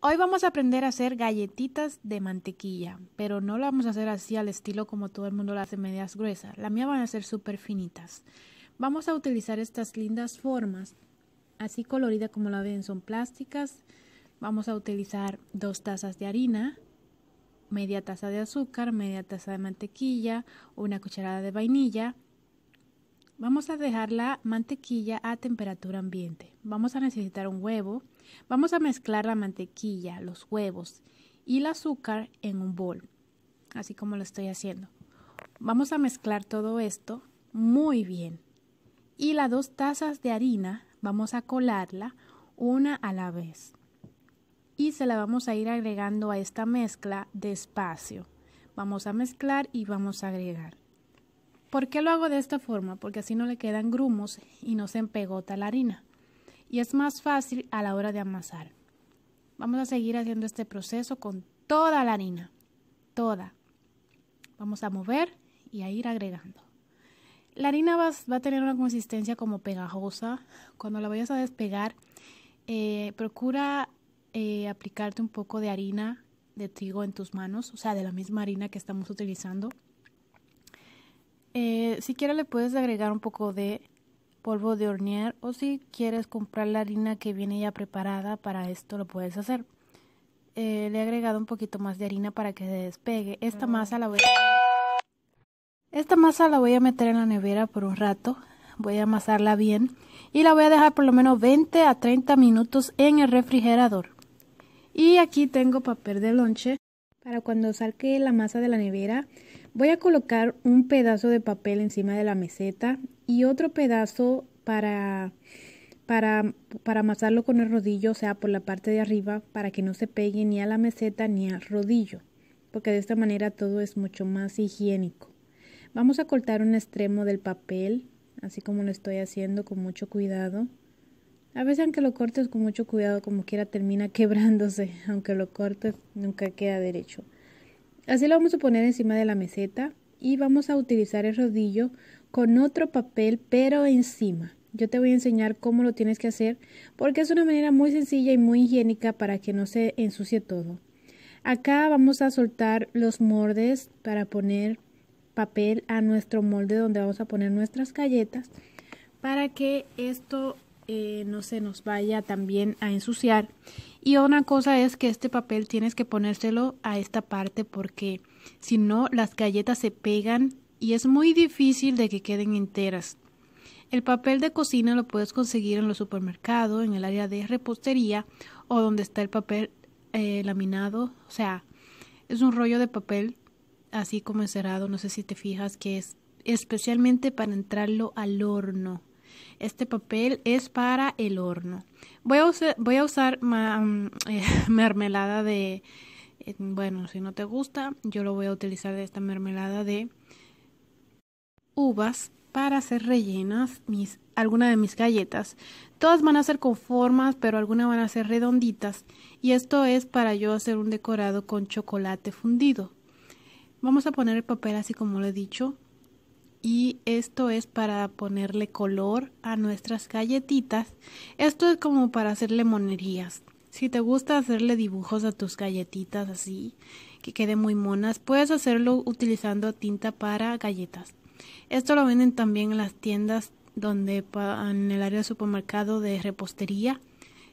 Hoy vamos a aprender a hacer galletitas de mantequilla, pero no la vamos a hacer así al estilo como todo el mundo la hace medias gruesas. La mía van a ser súper finitas. Vamos a utilizar estas lindas formas, así colorida como la ven, son plásticas. Vamos a utilizar dos tazas de harina, media taza de azúcar, media taza de mantequilla, una cucharada de vainilla, Vamos a dejar la mantequilla a temperatura ambiente. Vamos a necesitar un huevo. Vamos a mezclar la mantequilla, los huevos y el azúcar en un bol, así como lo estoy haciendo. Vamos a mezclar todo esto muy bien. Y las dos tazas de harina vamos a colarla una a la vez. Y se la vamos a ir agregando a esta mezcla despacio. Vamos a mezclar y vamos a agregar. ¿Por qué lo hago de esta forma? Porque así no le quedan grumos y no se empegota la harina. Y es más fácil a la hora de amasar. Vamos a seguir haciendo este proceso con toda la harina. Toda. Vamos a mover y a ir agregando. La harina va, a tener una consistencia como pegajosa. Cuando la vayas a despegar, eh, procura eh, aplicarte un poco de harina de trigo en tus manos, o sea, de la misma harina que estamos utilizando. Eh, si quieres le puedes agregar un poco de polvo de hornear o si quieres comprar la harina que viene ya preparada para esto lo puedes hacer. Eh, le he agregado un poquito más de harina para que se despegue. Esta masa la voy a... Esta masa la voy a meter en la nevera por un rato. Voy a amasarla bien y la voy a dejar por lo menos 20 a 30 minutos en el refrigerador. Y aquí tengo papel de lonche para cuando saque la masa de la nevera, voy a colocar un pedazo de papel encima de la meseta y otro pedazo para, para, para amasarlo con el rodillo, o sea, por la parte de arriba, para que no se pegue ni a la meseta ni al rodillo, porque de esta manera todo es mucho más higiénico. Vamos a cortar un extremo del papel, así como lo estoy haciendo con mucho cuidado. A veces aunque lo cortes con mucho cuidado, como quiera termina quebrándose, aunque lo cortes nunca queda derecho. Así lo vamos a poner encima de la meseta y vamos a utilizar el rodillo con otro papel pero encima. Yo te voy a enseñar cómo lo tienes que hacer porque es una manera muy sencilla y muy higiénica para que no se ensucie todo. Acá vamos a soltar los moldes para poner papel a nuestro molde donde vamos a poner nuestras galletas para que esto eh, no se nos vaya también a ensuciar. Y una cosa es que este papel tienes que ponérselo a esta parte porque si no las galletas se pegan y es muy difícil de que queden enteras. El papel de cocina lo puedes conseguir en los supermercados, en el área de repostería o donde está el papel eh, laminado. O sea, es un rollo de papel así como encerado no sé si te fijas, que es especialmente para entrarlo al horno. Este papel es para el horno. Voy a, usar, mm, mermelada de... Eh, bueno, si no te gusta, yo lo voy a utilizar de esta mermelada de uvas para hacer rellenas mis, alguna de mis galletas. Todas van a ser con formas, pero algunas van a ser redonditas. Y esto es para yo hacer un decorado con chocolate fundido. Vamos a poner el papel así como lo he dicho y esto es para ponerle color a nuestras galletitas. Esto es como para hacerle monerías. Si te gusta hacerle dibujos a tus galletitas así, que queden muy monas, puedes hacerlo utilizando tinta para galletas. Esto lo venden también en las tiendas donde en el área de supermercado de repostería.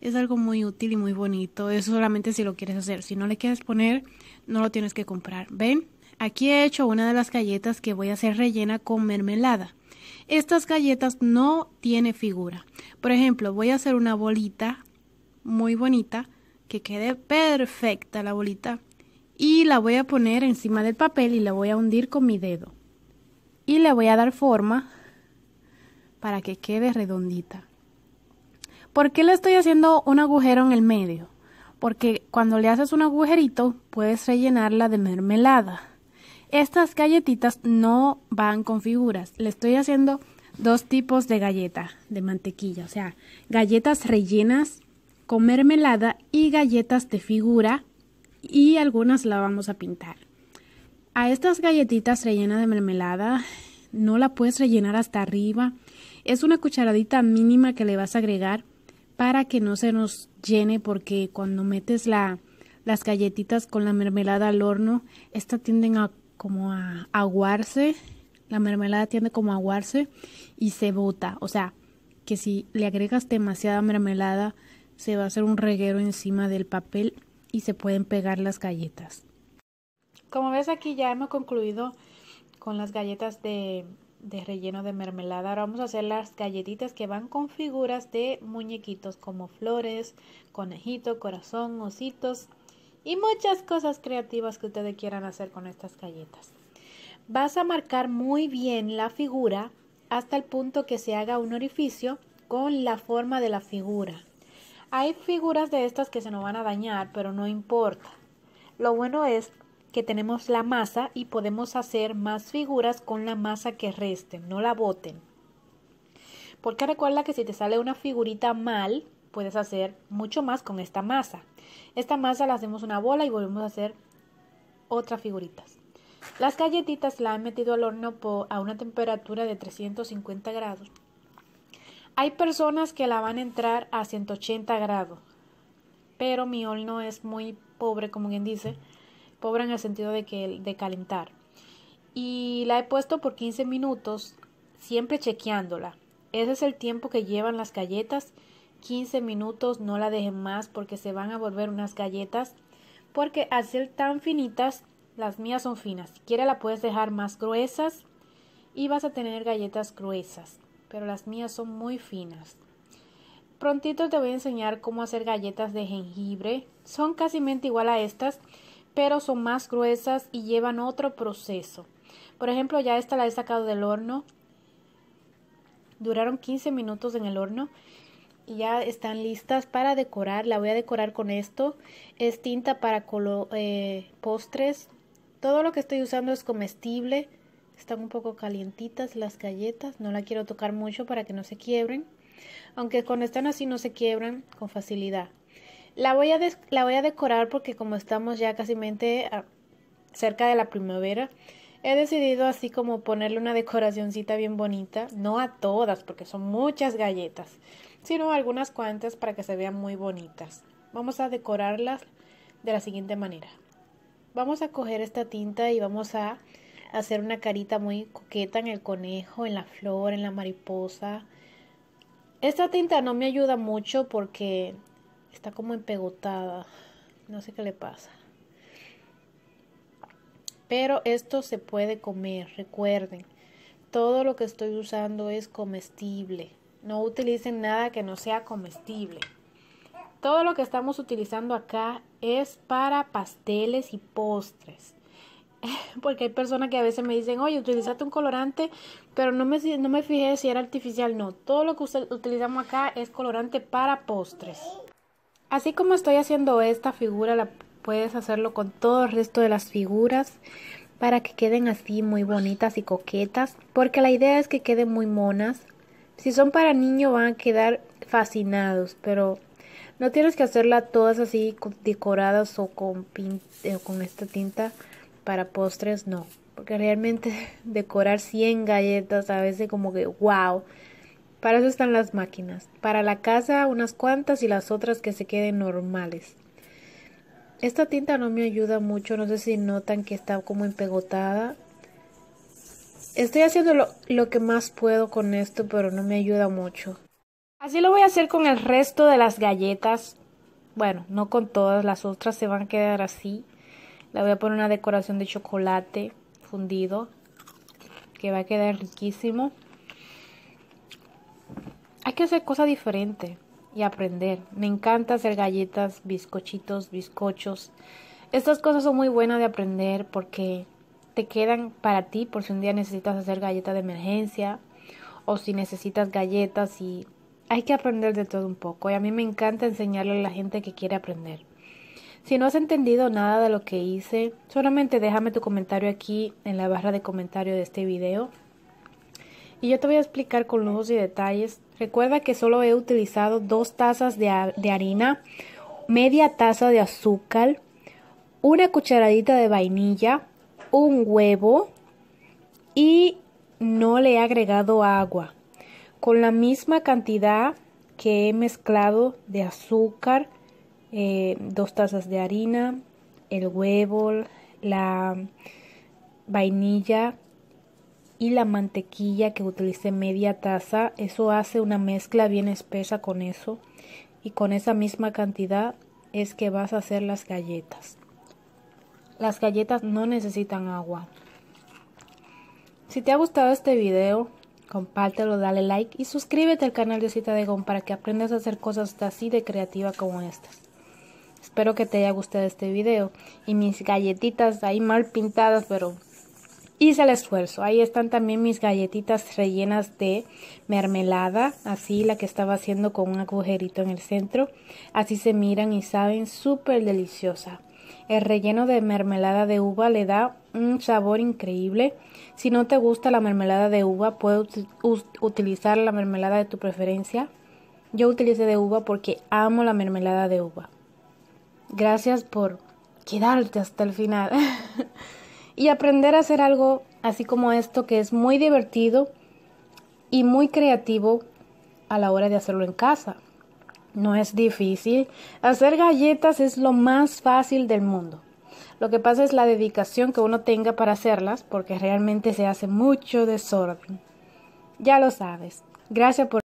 Es algo muy útil y muy bonito. Eso solamente si lo quieres hacer. Si no le quieres poner, no lo tienes que comprar. ¿Ven? Aquí he hecho una de las galletas que voy a hacer rellena con mermelada. Estas galletas no tienen figura. Por ejemplo, voy a hacer una bolita muy bonita que quede perfecta la bolita y la voy a poner encima del papel y la voy a hundir con mi dedo. Y le voy a dar forma para que quede redondita. ¿Por qué le estoy haciendo un agujero en el medio? Porque cuando le haces un agujerito puedes rellenarla de mermelada. Estas galletitas no van con figuras. Le estoy haciendo dos tipos de galleta de mantequilla, o sea, galletas rellenas con mermelada y galletas de figura y algunas la vamos a pintar. A estas galletitas rellenas de mermelada no la puedes rellenar hasta arriba. Es una cucharadita mínima que le vas a agregar para que no se nos llene porque cuando metes las galletitas con la mermelada al horno, estas tienden a como a aguarse, la mermelada tiende como a aguarse y se bota, o sea, que si le agregas demasiada mermelada se va a hacer un reguero encima del papel y se pueden pegar las galletas. Como ves aquí ya hemos concluido con las galletas de, de relleno de mermelada. Ahora vamos a hacer las galletitas que van con figuras de muñequitos como flores, conejito, corazón, ositos y muchas cosas creativas que ustedes quieran hacer con estas galletas. Vas a marcar muy bien la figura hasta el punto que se haga un orificio con la forma de la figura. Hay figuras de estas que se nos van a dañar, pero no importa. Lo bueno es que tenemos la masa y podemos hacer más figuras con la masa que resten, no la boten. Porque recuerda que si te sale una figurita mal, puedes hacer mucho más con esta masa. Esta masa la hacemos una bola y volvemos a hacer otras figuritas. Las galletitas las he metido al horno a una temperatura de 350 grados. Hay personas que la van a entrar a 180 grados, pero mi horno es muy pobre, como quien dice, pobre en el sentido de, que, de calentar. Y la he puesto por 15 minutos, siempre chequeándola. Ese es el tiempo que llevan las galletas 15 minutos, no la dejen más porque se van a volver unas galletas, porque al ser tan finitas, las mías son finas. Si quieres la puedes dejar más gruesas y vas a tener galletas gruesas, pero las mías son muy finas. Prontito te voy a enseñar cómo hacer galletas de jengibre. Son casi igual a estas, pero son más gruesas y llevan otro proceso. Por ejemplo, ya esta la he sacado del horno. Duraron 15 minutos en el horno ya están listas para decorar. La voy a decorar con esto. Es tinta para eh, postres. Todo lo que estoy usando es comestible. Están un poco calientitas las galletas. No la quiero tocar mucho para que no se quiebren. Aunque cuando están así no se quiebran con facilidad. La voy a, la voy a decorar porque como estamos ya casi ah, cerca de la primavera, he decidido así como ponerle una decoracioncita bien bonita. No a todas porque son muchas galletas sino algunas cuantas para que se vean muy bonitas. Vamos a decorarlas de la siguiente manera. Vamos a coger esta tinta y vamos a hacer una carita muy coqueta en el conejo, en la flor, en la mariposa. Esta tinta no me ayuda mucho porque está como empegotada. No sé qué le pasa. Pero esto se puede comer, recuerden. Todo lo que estoy usando es comestible. No utilicen nada que no sea comestible. Todo lo que estamos utilizando acá es para pasteles y postres. Porque hay personas que a veces me dicen, oye, utilizaste un colorante, pero no me, no me fijé si era artificial. No, todo lo que utilizamos acá es colorante para postres. Así como estoy haciendo esta figura, la puedes hacerlo con todo el resto de las figuras para que queden así muy bonitas y coquetas, porque la idea es que queden muy monas si son para niños van a quedar fascinados, pero no tienes que hacerla todas así decoradas o con, eh, o con esta tinta para postres, no. Porque realmente decorar 100 galletas a veces como que, wow. Para eso están las máquinas. Para la casa unas cuantas y las otras que se queden normales. Esta tinta no me ayuda mucho, no sé si notan que está como empegotada Estoy haciendo lo, que más puedo con esto, pero no me ayuda mucho. Así lo voy a hacer con el resto de las galletas. Bueno, no con todas, las otras se van a quedar así. Le voy a poner una decoración de chocolate fundido, que va a quedar riquísimo. Hay que hacer cosas diferentes y aprender. Me encanta hacer galletas, bizcochitos, bizcochos. Estas cosas son muy buenas de aprender porque te quedan para ti por si un día necesitas hacer galletas de emergencia o si necesitas galletas y hay que aprender de todo un poco y a mí me encanta enseñarle a la gente que quiere aprender. Si no has entendido nada de lo que hice, solamente déjame tu comentario aquí en la barra de comentario de este video y yo te voy a explicar con lujos y detalles. Recuerda que solo he utilizado dos tazas de, de harina, media taza de azúcar, una cucharadita de vainilla, un huevo y no le he agregado agua. Con la misma cantidad que he mezclado de azúcar, eh, dos tazas de harina, el huevo, la vainilla y la mantequilla que utilicé media taza. Eso hace una mezcla bien espesa con eso. Y con esa misma cantidad es que vas a hacer las galletas. Las galletas no necesitan agua. Si te ha gustado este video, compártelo, dale like y suscríbete al canal de Cita de Gom para que aprendas a hacer cosas así de creativa como estas. Espero que te haya gustado este video y mis galletitas ahí mal pintadas, pero hice el esfuerzo. Ahí están también mis galletitas rellenas de mermelada, así la que estaba haciendo con un agujerito en el centro. Así se miran y saben súper deliciosa. El relleno de mermelada de uva le da un sabor increíble. Si no te gusta la mermelada de uva, puedes utilizar la mermelada de tu preferencia. Yo utilicé de uva porque amo la mermelada de uva. Gracias por quedarte hasta el final y aprender a hacer algo así como esto que es muy divertido y muy creativo a la hora de hacerlo en casa. No es difícil. Hacer galletas es lo más fácil del mundo. Lo que pasa es la dedicación que uno tenga para hacerlas, porque realmente se hace mucho desorden. Ya lo sabes. Gracias por...